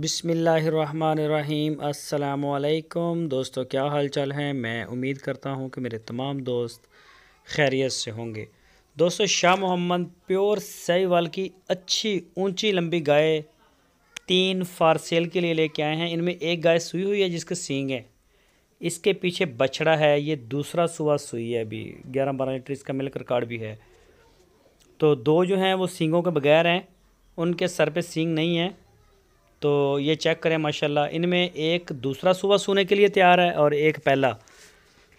बिसमीम् अल्लाम दोस्तों क्या हाल चाल हैं मैं उम्मीद करता हूँ कि मेरे तमाम दोस्त खैरियत से होंगे दोस्तों शाह मोहम्मद प्योर वाल की अच्छी ऊंची लंबी गाय तीन फार सेल के लिए लेके आए हैं इनमें एक गाय सुई हुई है जिसके सींग है इसके पीछे बछड़ा है ये दूसरा सुबह सुई है अभी ग्यारह बारह लीटर इसका मिलकर कार्ड भी है तो दो जो हैं वो सींगों के बगैर हैं उनके सर पर सींग नहीं है तो ये चेक करें माशाल्लाह इनमें एक दूसरा सुबह सोने के लिए तैयार है और एक पहला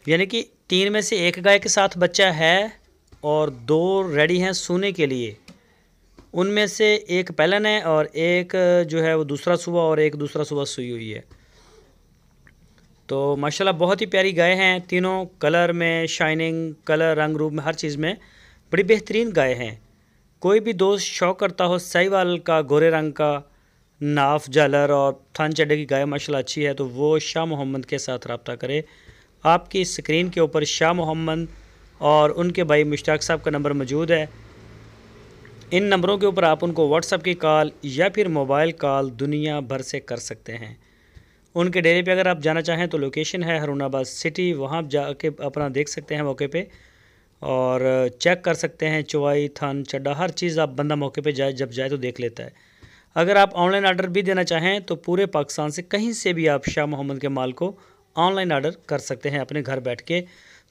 यानी कि तीन में से एक गाय के साथ बच्चा है और दो रेडी हैं सोने के लिए उनमें से एक पैलन है और एक जो है वो दूसरा सुबह और एक दूसरा सुबह सुई हुई है तो माशाल्लाह बहुत ही प्यारी गाय हैं तीनों कलर में शाइनिंग कलर रंग रूप में हर चीज़ में बड़ी बेहतरीन गाय हैं कोई भी दोस्त शौक करता हो सही वाल का गोरे रंग का नाफ जालर और थान चड्डे की गाय माशा अच्छी है तो वो शाह मोहम्मद के साथ रबता करें आपकी स्क्रीन के ऊपर शाह मोहम्मद और उनके भाई मुश्ताक साहब का नंबर मौजूद है इन नंबरों के ऊपर आप उनको व्हाट्सअप की कॉल या फिर मोबाइल कॉल दुनिया भर से कर सकते हैं उनके डेरे पे अगर आप जाना चाहें तो लोकेशन है हरुणाबाद सिटी वहाँ आप जाके अपना देख सकते हैं मौके पे और चेक कर सकते हैं चुवाई थान चड्डा हर चीज़ आप बंदा मौके पे जाए जब जाए तो देख लेता है अगर आप ऑनलाइन आर्डर भी देना चाहें तो पूरे पाकिस्तान से कहीं से भी आप शाह मोहम्मद के माल को ऑनलाइन आर्डर कर सकते हैं अपने घर बैठ के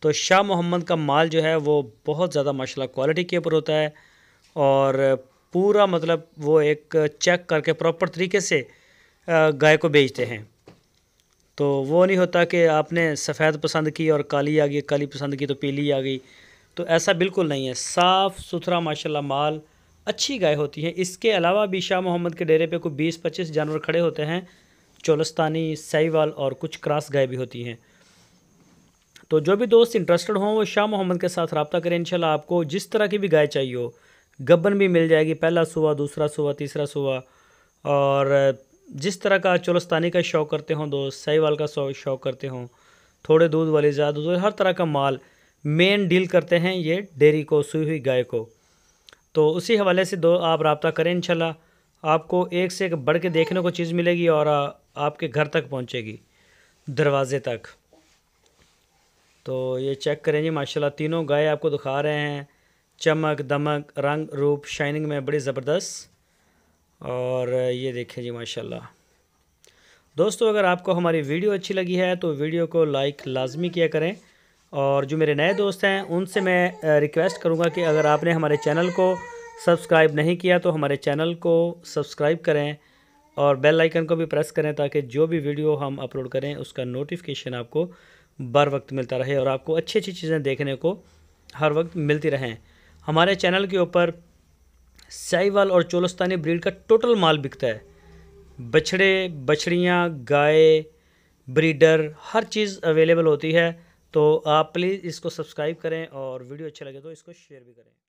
तो शाह मोहम्मद का माल जो है वो बहुत ज़्यादा माशाल्लाह क्वालिटी के ऊपर होता है और पूरा मतलब वो एक चेक करके प्रॉपर तरीके से गाय को बेचते हैं तो वो नहीं होता कि आपने सफ़ेद पसंद की और काली आ गई काली पसंद की तो पीली आ गई तो ऐसा बिल्कुल नहीं है साफ़ सुथरा माशाल्लाह माल अच्छी गाय होती है इसके अलावा भी शाह मोहम्मद के डेरे पे कोई बीस पच्चीस जानवर खड़े होते हैं चोलस्तानी साईवाल और कुछ क्रास गाय भी होती हैं तो जो भी दोस्त इंटरेस्टेड हों वो शाह मोहम्मद के साथ रबता करें इनशाला आपको जिस तरह की भी गाय चाहिए हो गबन भी मिल जाएगी पहला सुबह दूसरा सुबह तीसरा सुबह और जिस तरह का चोलस्तानी का शौक़ करते हों दोस्त साईवाल का शौक़ करते हों थोड़े दूध वाले ज़्यादा दूध हर तरह का माल मेन डील करते हैं ये डेरी को सुई हुई गाय को तो उसी हवाले से दो आप रबता करें इन आपको एक से एक बढ़ के देखने को चीज़ मिलेगी और आपके घर तक पहुँचेगी दरवाज़े तक तो ये चेक करें जी माशाल्लाह तीनों गाय आपको दिखा रहे हैं चमक दमक रंग रूप शाइनिंग में बड़ी ज़बरदस्त और ये देखें जी माशाल्लाह दोस्तों अगर आपको हमारी वीडियो अच्छी लगी है तो वीडियो को लाइक लाजमी किया करें और जो मेरे नए दोस्त हैं उनसे मैं रिक्वेस्ट करूँगा कि अगर आपने हमारे चैनल को सब्सक्राइब नहीं किया तो हमारे चैनल को सब्सक्राइब करें और बेल आइकन को भी प्रेस करें ताकि जो भी वीडियो हम अपलोड करें उसका नोटिफिकेशन आपको बर वक्त मिलता रहे और आपको अच्छी अच्छी चीज़ें देखने को हर वक्त मिलती रहें हमारे चैनल के ऊपर साइवाल और चोलस्तानी ब्रीड का टोटल माल बिकता है बछड़े बछड़ियाँ गाय ब्रीडर हर चीज़ अवेलेबल होती है तो आप प्लीज़ इसको सब्सक्राइब करें और वीडियो अच्छा लगे तो इसको शेयर भी करें